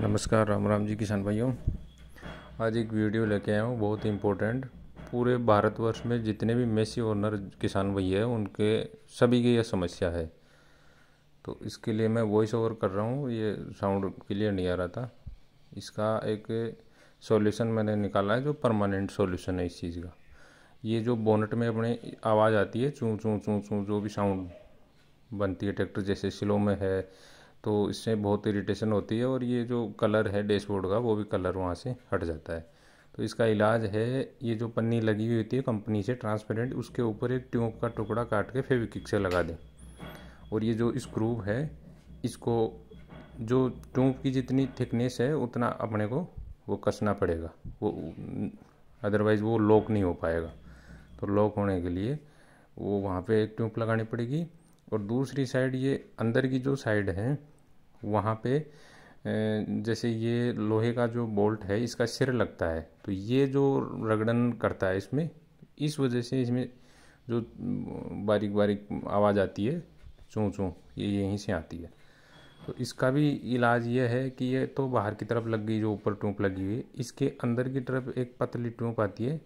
नमस्कार राम राम जी किसान भाइयों आज एक वीडियो लेके आया हूँ बहुत इम्पोर्टेंट पूरे भारतवर्ष में जितने भी मेसी ओनर किसान भाई है उनके सभी की यह समस्या है तो इसके लिए मैं वॉइस ओवर कर रहा हूँ ये साउंड क्लियर नहीं आ रहा था इसका एक सॉल्यूशन मैंने निकाला है जो परमानेंट सॉल्यूशन है इस चीज़ का ये जो बोनट में अपने आवाज़ आती है चूँ चूँ चूँ चूँ जो भी साउंड बनती है ट्रैक्टर जैसे स्लो में है तो इससे बहुत इरीटेशन होती है और ये जो कलर है डैशबोर्ड का वो भी कलर वहाँ से हट जाता है तो इसका इलाज है ये जो पन्नी लगी हुई होती है कंपनी से ट्रांसपेरेंट उसके ऊपर एक ट्यूब का टुकड़ा काट के फेविकिक से लगा दें और ये जो स्क्रू है इसको जो ट्यूब की जितनी थिकनेस है उतना अपने को वो कसना पड़ेगा वो अदरवाइज़ वो लॉक नहीं हो पाएगा तो लॉक होने के लिए वो वहाँ पे एक ट्यूब लगानी पड़ेगी और दूसरी साइड ये अंदर की जो साइड है वहाँ पे जैसे ये लोहे का जो बोल्ट है इसका सिर लगता है तो ये जो रगड़न करता है इसमें इस वजह से इसमें जो बारीक बारीक आवाज़ आती है चूँ चूँ ये यहीं से आती है तो इसका भी इलाज ये है कि ये तो बाहर की तरफ लग गई जो ऊपर टूँप लगी हुई इसके अंदर की तरफ एक पतली टूँप आती है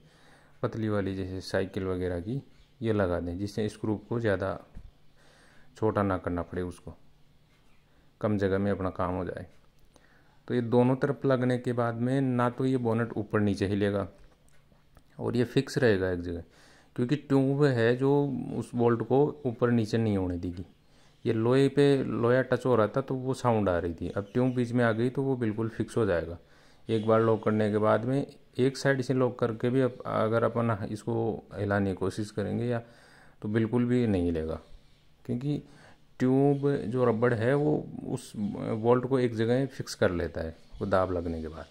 पतली वाली जैसे साइकिल वगैरह की ये लगा दें जिससे स्क्रूप को ज़्यादा छोटा ना करना पड़े उसको कम जगह में अपना काम हो जाए तो ये दोनों तरफ लगने के बाद में ना तो ये बोनट ऊपर नीचे हिलेगा और ये फिक्स रहेगा एक जगह क्योंकि ट्यूब है जो उस बोल्ट को ऊपर नीचे नहीं होने देगी ये लोहे पे लोया टच हो रहा था तो वो साउंड आ रही थी अब ट्यूब बीच में आ गई तो वो बिल्कुल फिक्स हो जाएगा एक बार लॉक करने के बाद में एक साइड से लॉक करके भी अगर अपन इसको हिलाने की कोशिश करेंगे या तो बिल्कुल भी नहीं हिलेगा क्योंकि ट्यूब जो रबड़ है वो उस वॉल्ट को एक जगह फिक्स कर लेता है वो दाब लगने के बाद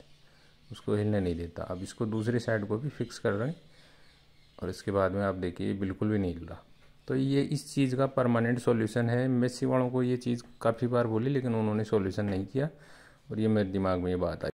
उसको हिलने नहीं देता अब इसको दूसरी साइड को भी फिक्स कर रहे हैं और इसके बाद में आप देखिए बिल्कुल भी नहीं हिल रहा तो ये इस चीज़ का परमानेंट सॉल्यूशन है मैं वालों को ये चीज़ काफ़ी बार बोली लेकिन उन्होंने सॉल्यूशन नहीं किया और ये मेरे दिमाग में ये बात आई